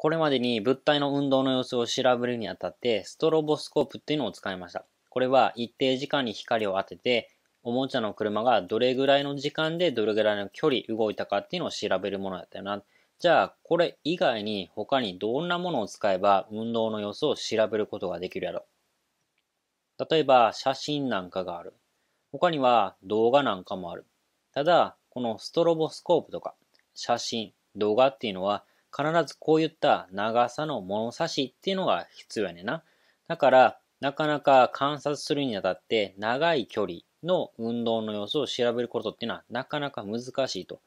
これまでに物体の運動の様子を調べるにあたって、ストロボスコープっていうのを使いました。これは一定時間に光を当てて、おもちゃの車がどれぐらいの時間でどれぐらいの距離動いたかっていうのを調べるものだったよな。じゃあ、これ以外に他にどんなものを使えば運動の様子を調べることができるやろ例えば、写真なんかがある。他には動画なんかもある。ただ、このストロボスコープとか写真、動画っていうのは必ずこういった長さの物差しっていうのが必要やねんな。だから、なかなか観察するにあたって長い距離の運動の様子を調べることっていうのはなかなか難しいと。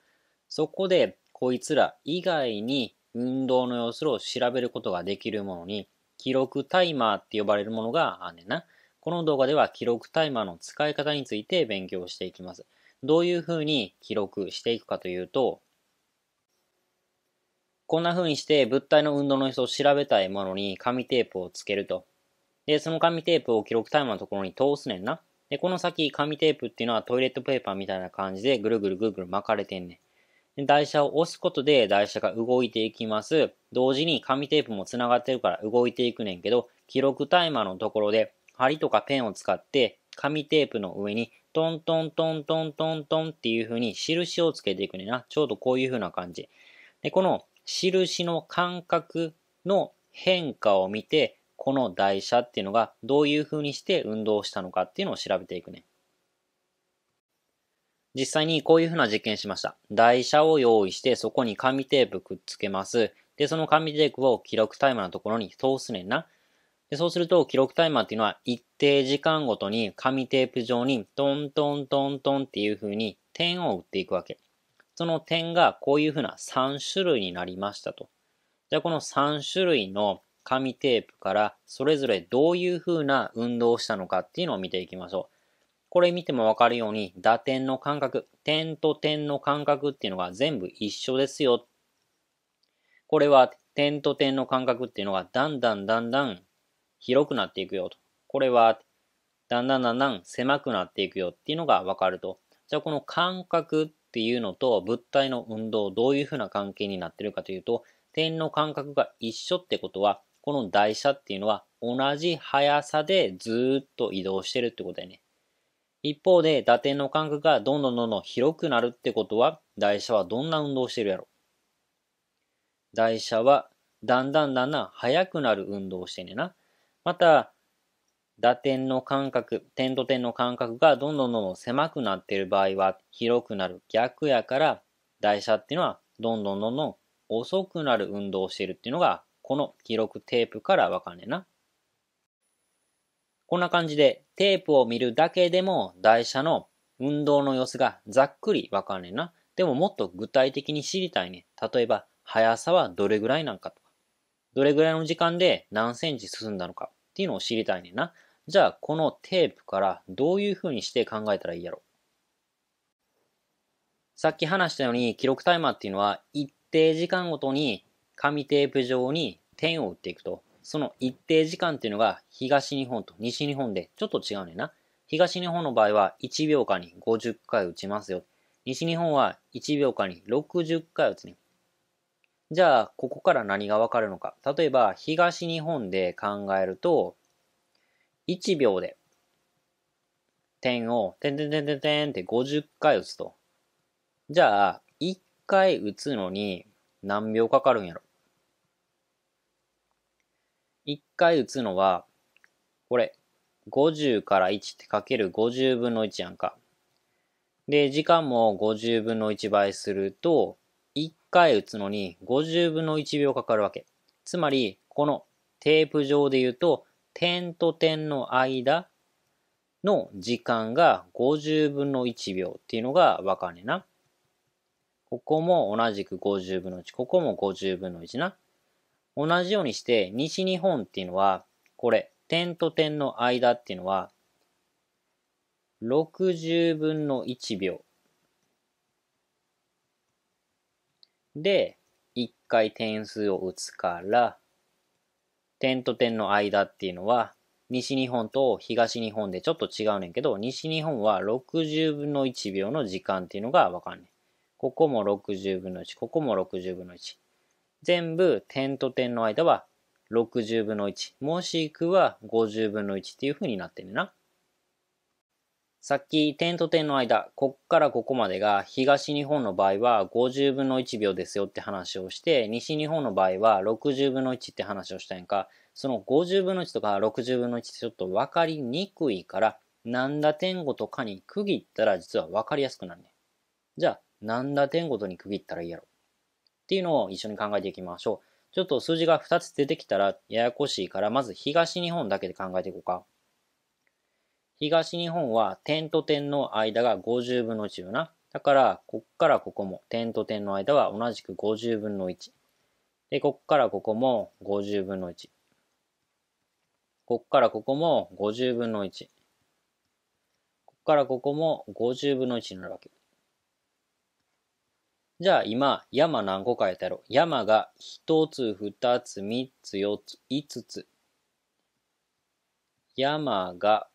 そこでこいつら以外に運動の様子を調べることができるものに記録タイマーって呼ばれるものがあんねんな。この動画では記録タイマーの使い方について勉強していきます。どういうふうに記録していくかというと、こんな風にして物体の運動の様子を調べたいものに紙テープをつけると。で、その紙テープを記録タイマーのところに通すねんな。で、この先紙テープっていうのはトイレットペーパーみたいな感じでぐるぐるぐるぐる巻かれてんねん。で台車を押すことで台車が動いていきます。同時に紙テープも繋がってるから動いていくねんけど、記録タイマーのところで針とかペンを使って紙テープの上にトントントントントントンっていう風に印をつけていくねんな。ちょうどこういう風な感じ。で、この印の間隔の変化を見て、この台車っていうのがどういう風にして運動したのかっていうのを調べていくね。実際にこういう風な実験しました。台車を用意して、そこに紙テープくっつけます。で、その紙テープを記録タイマーのところに通すねんな。でそうすると、記録タイマーっていうのは一定時間ごとに紙テープ上にトントントントンっていう風に点を打っていくわけ。その点がこういうふうな3種類になりましたと。じゃあこの3種類の紙テープからそれぞれどういうふうな運動をしたのかっていうのを見ていきましょう。これ見てもわかるように打点の間隔、点と点の間隔っていうのが全部一緒ですよ。これは点と点の間隔っていうのがだんだんだんだん広くなっていくよと。これはだんだんだんだん狭くなっていくよっていうのがわかると。じゃあこの間隔っていうのと物体の運動どういうふうな関係になってるかというと点の間隔が一緒ってことはこの台車っていうのは同じ速さでずっと移動してるってことだよね。一方で打点の間隔がどんどんどんどん広くなるってことは台車はどんな運動をしてるやろ台車はだんだんだんだん速くなる運動をしてんねんな。また打点の間隔、点と点の間隔がどんどんどんどん狭くなっている場合は広くなる。逆やから台車っていうのはどんどんどんどん遅くなる運動をしているっていうのがこの記録テープからわかんねえな。こんな感じでテープを見るだけでも台車の運動の様子がざっくりわかんねえな。でももっと具体的に知りたいね。例えば速さはどれぐらいなんかとか。どれぐらいの時間で何センチ進んだのか。っていうのを知りたいねんな。じゃあ、このテープからどういう風にして考えたらいいやろ。さっき話したように、記録タイマーっていうのは、一定時間ごとに紙テープ上に点を打っていくと。その一定時間っていうのが東日本と西日本でちょっと違うねんな。東日本の場合は1秒間に50回打ちますよ。西日本は1秒間に60回打つねん。じゃあ、ここから何がわかるのか。例えば、東日本で考えると、1秒で、点を、てんてんてんてんてんって50回打つと。じゃあ、1回打つのに何秒かかるんやろ。1回打つのは、これ、50から1ってかける50分の1やんか。で、時間も50分の1倍すると、回打つのに50分の1秒かかるわけ。つまり、このテープ上で言うと、点と点の間の時間が50分の1秒っていうのがわかんねえな。ここも同じく50分の1、ここも50分の1な。同じようにして、西日本っていうのは、これ、点と点の間っていうのは、60分の1秒で、1回点数を打つから、点と点の間っていうのは、西日本と東日本でちょっと違うねんけど、西日本は60分の1秒の時間っていうのがわかんねん。ここも60分の1、ここも60分の1。全部点と点の間は60分の1、もしくは50分の1っていう風になってんねんな。さっき点と点の間、こっからここまでが東日本の場合は50分の1秒ですよって話をして、西日本の場合は60分の1って話をしたんやんか、その50分の1とか60分の1ってちょっとわかりにくいから、何だ点ごとかに区切ったら実はわかりやすくなるね。じゃあ、何だ点ごとに区切ったらいいやろ。っていうのを一緒に考えていきましょう。ちょっと数字が2つ出てきたらややこしいから、まず東日本だけで考えていこうか。東日本は点と点の間が50分の1よな。だから、こっからここも点と点の間は同じく50分の1。で、こっからここも50分の1。こっからここも50分の1。こっからここも50分の1になるわけ。じゃあ今、山何個書いてあろう山が1つ、2つ、3つ、4つ、5つ。山が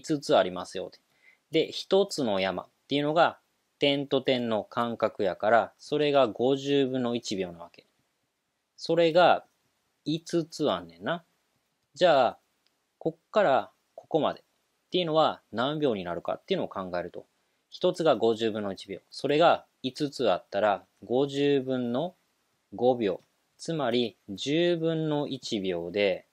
5つありますよ。で、1つの山っていうのが点と点の間隔やから、それが50分の1秒なわけ。それが5つあんねんな。じゃあ、こっからここまでっていうのは何秒になるかっていうのを考えると。1つが50分の1秒。それが5つあったら50分の5秒。つまり10分の1秒で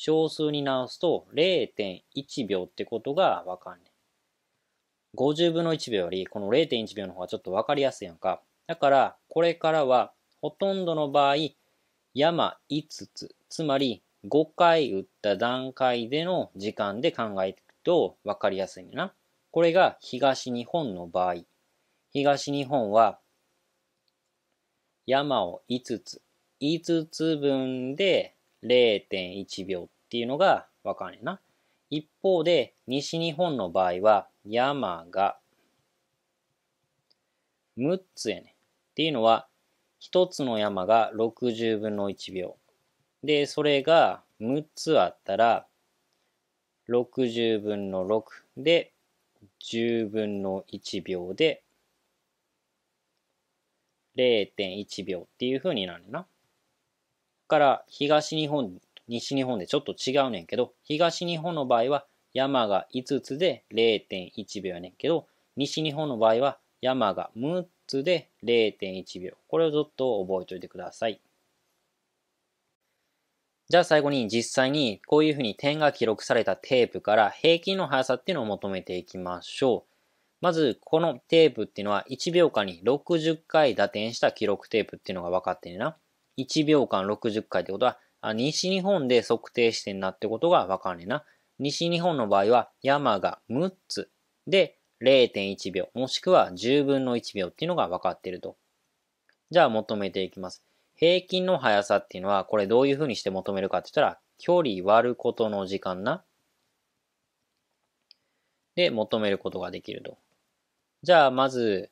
小数に直すと0.1秒ってことがわかんねん。50分の1秒よりこの0.1秒の方がちょっとわかりやすいやんか。だからこれからはほとんどの場合山5つ、つまり5回打った段階での時間で考えていくとわかりやすいねんな。これが東日本の場合。東日本は山を5つ、5つ分で0.1秒っていうのがわかんねえな。一方で西日本の場合は山が6つやねっていうのは1つの山が60分の1秒。で、それが6つあったら60分の6で10分の1秒で0.1秒っていうふうになるな。から東日本、西日本でちょっと違うねんけど、東日本の場合は山が5つで0.1秒やねんけど、西日本の場合は山が6つで0.1秒。これをずっと覚えておいてください。じゃあ最後に実際にこういうふうに点が記録されたテープから平均の速さっていうのを求めていきましょう。まずこのテープっていうのは1秒間に60回打点した記録テープっていうのが分かってるな。1秒間60回ってことは、西日本で測定してんなってことがわかんねえな。西日本の場合は山が6つで0.1秒、もしくは10分の1秒っていうのが分かっていると。じゃあ求めていきます。平均の速さっていうのは、これどういうふうにして求めるかって言ったら、距離割ることの時間な。で、求めることができると。じゃあ、まず、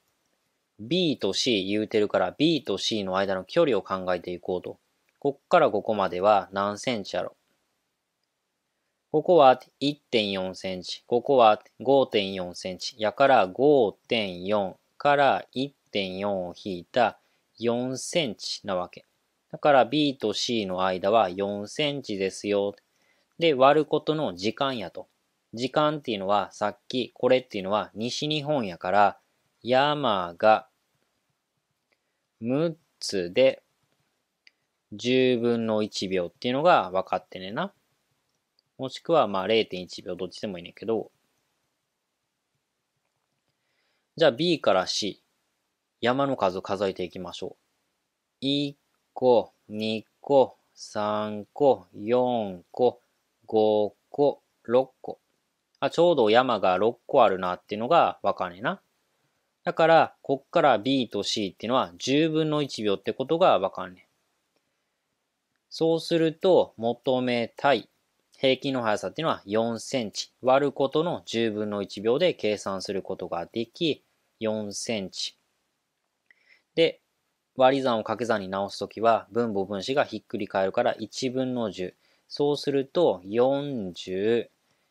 B と C 言うてるから B と C の間の距離を考えていこうと。こっからここまでは何センチやろ。ここは1.4センチ、ここは5.4センチ。やから5.4から1.4を引いた4センチなわけ。だから B と C の間は4センチですよ。で、割ることの時間やと。時間っていうのはさっきこれっていうのは西日本やから山が6つで10分の1秒っていうのが分かってねな。もしくはまあ0.1秒どっちでもいいねんけど。じゃあ B から C。山の数を数えていきましょう。1個、2個、3個、4個、5個、6個。あ、ちょうど山が6個あるなっていうのが分かんねえな。だから、こっから B と C っていうのは10分の1秒ってことがわかんねん。そうすると、求めたい平均の速さっていうのは4センチ割ることの10分の1秒で計算することができ、4センチ。で、割り算を掛け算に直すときは、分母分子がひっくり返るから1分の10。そうすると、40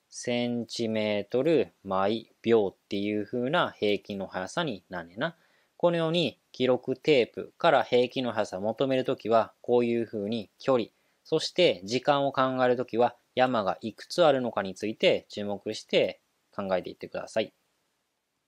センチメートル毎秒っていう風な平均の速さになんねな。このように記録テープから平均の速さを求めるときは、こういう風に距離、そして時間を考えるときは山がいくつあるのかについて注目して考えていってください。